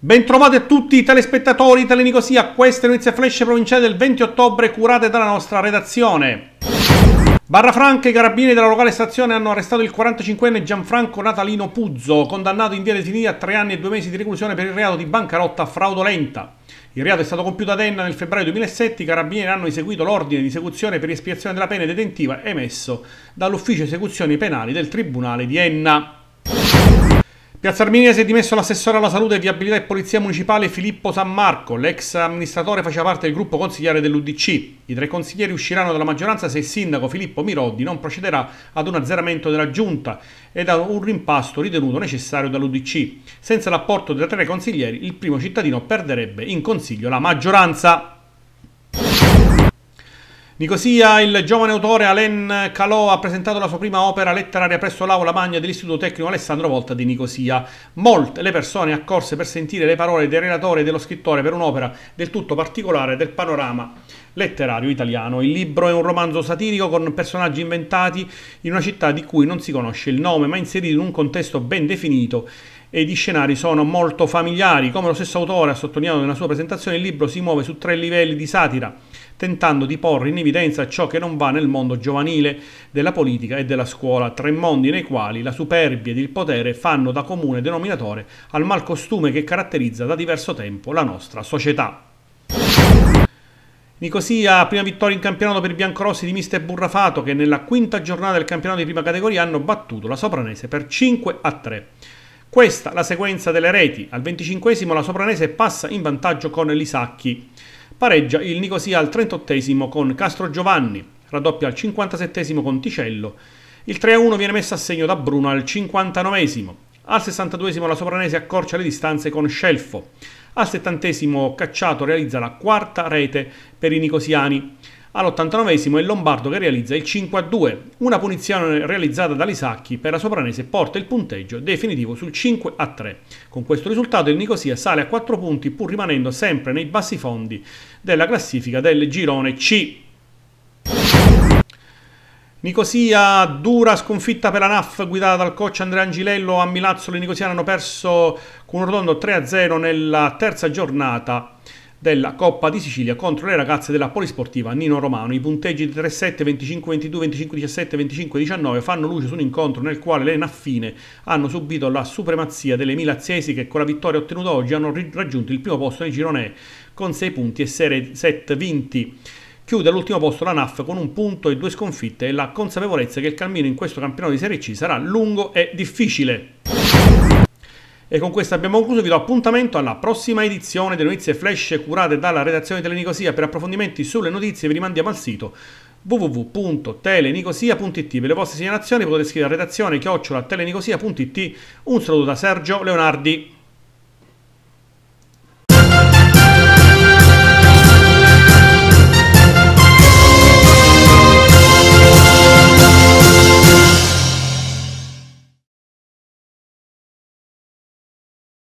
Bentrovati a tutti i telespettatori, Telenico Sia, queste notizie flash provinciali del 20 ottobre curate dalla nostra redazione. Barra Franca i carabinieri della locale stazione hanno arrestato il 45enne Gianfranco Natalino Puzzo, condannato in via definita a tre anni e due mesi di reclusione per il reato di bancarotta fraudolenta. Il reato è stato compiuto ad Enna nel febbraio 2007, i carabinieri hanno eseguito l'ordine di esecuzione per espiazione della pena detentiva emesso dall'ufficio esecuzioni penali del Tribunale di Enna. Piazza Arminia si è dimesso l'assessore alla salute, viabilità e polizia municipale Filippo San Marco. L'ex amministratore faceva parte del gruppo consigliare dell'Udc. I tre consiglieri usciranno dalla maggioranza se il sindaco Filippo Mirodi non procederà ad un azzeramento della giunta ed a un rimpasto ritenuto necessario dall'Udc. Senza l'apporto dei tre consiglieri, il primo cittadino perderebbe in consiglio la maggioranza. Nicosia, il giovane autore Alain Calò ha presentato la sua prima opera letteraria presso l'aula magna dell'Istituto Tecnico Alessandro Volta di Nicosia. Molte le persone accorse per sentire le parole del relatore e dello scrittore per un'opera del tutto particolare del panorama letterario italiano. Il libro è un romanzo satirico con personaggi inventati in una città di cui non si conosce il nome, ma inseriti in un contesto ben definito e i scenari sono molto familiari. Come lo stesso autore ha sottolineato nella sua presentazione, il libro si muove su tre livelli di satira, tentando di porre in evidenza ciò che non va nel mondo giovanile, della politica e della scuola, tre mondi nei quali la superbia ed il potere fanno da comune denominatore al malcostume che caratterizza da diverso tempo la nostra società. Nicosia, prima vittoria in campionato per i biancorossi di Mister Burrafato che nella quinta giornata del campionato di prima categoria hanno battuto la Sopranese per 5 a 3. Questa la sequenza delle reti. Al 25 la Sopranese passa in vantaggio con Lisacchi. Pareggia il Nicosia al 38 con Castro Giovanni, raddoppia al 57 con Ticello. Il 3-1 a viene messo a segno da Bruno al 59 Al 62 la Sopranese accorcia le distanze con Scelfo. Al settantesimo Cacciato realizza la quarta rete per i nicosiani. All'ottantanovesimo è Lombardo che realizza il 5-2, a una punizione realizzata da Lisacchi per la Sopranese porta il punteggio definitivo sul 5-3. a Con questo risultato il Nicosia sale a 4 punti pur rimanendo sempre nei bassi fondi della classifica del girone C. Nicosia, dura sconfitta per la NAF guidata dal coach Andrea Angilello a Milazzo. Le Nicosiane hanno perso con un rotondo 3-0 nella terza giornata della Coppa di Sicilia contro le ragazze della Polisportiva Nino Romano. I punteggi di 3-7, 25-22, 25-17, 25-19 fanno luce su un incontro nel quale le naffine hanno subito la supremazia delle milazzesi che con la vittoria ottenuta oggi hanno raggiunto il primo posto nel girone con 6 punti e 7 vinti chiude all'ultimo posto la NAF con un punto e due sconfitte e la consapevolezza che il cammino in questo campionato di Serie C sarà lungo e difficile. E con questo abbiamo concluso, vi do appuntamento alla prossima edizione delle notizie flash curate dalla redazione Telenicosia. Per approfondimenti sulle notizie vi rimandiamo al sito www.telenicosia.it per le vostre segnalazioni potete scrivere a redazione chiocciolatelenicosia.it un saluto da Sergio Leonardi